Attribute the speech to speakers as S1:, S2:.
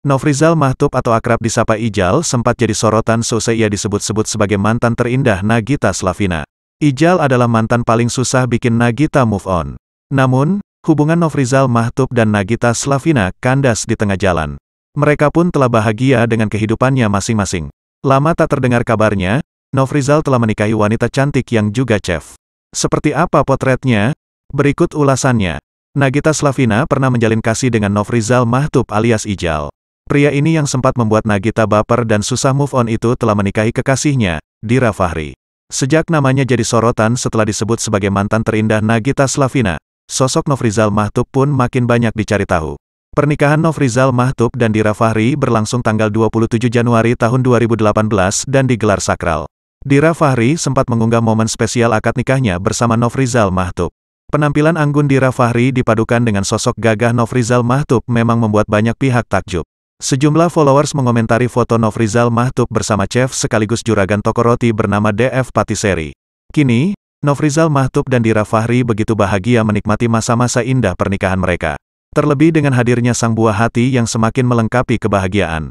S1: Nofrizal
S2: Mahtub atau akrab disapa Ijal sempat jadi sorotan seusai ia disebut-sebut sebagai mantan terindah Nagita Slavina. Ijal adalah mantan paling susah bikin Nagita move on. Namun, hubungan Nofrizal Mahtub dan Nagita Slavina kandas di tengah jalan. Mereka pun telah bahagia dengan kehidupannya masing-masing. Lama tak terdengar kabarnya, Nofrizal telah menikahi wanita cantik yang juga chef. Seperti apa potretnya? Berikut ulasannya. Nagita Slavina pernah menjalin kasih dengan Nofrizal Mahtub alias Ijal. Pria ini yang sempat membuat Nagita baper dan susah move on itu telah menikahi kekasihnya, Dira Fahri. Sejak namanya jadi sorotan setelah disebut sebagai mantan terindah Nagita Slavina, sosok Nofrizal Mahtub pun makin banyak dicari tahu. Pernikahan Nofrizal Mahtub dan Dira Fahri berlangsung tanggal 27 Januari tahun 2018 dan digelar sakral. Dira Fahri sempat mengunggah momen spesial akad nikahnya bersama Nofrizal Mahtub. Penampilan anggun Dira Fahri dipadukan dengan sosok gagah Nofrizal Mahtub memang membuat banyak pihak takjub. Sejumlah followers mengomentari foto Nofrizal Mahtub bersama chef sekaligus juragan toko roti bernama DF Patisserie. Kini, Nofrizal Mahtub dan Dira Fahri begitu bahagia menikmati masa-masa indah pernikahan mereka. Terlebih dengan hadirnya sang buah hati yang semakin melengkapi kebahagiaan.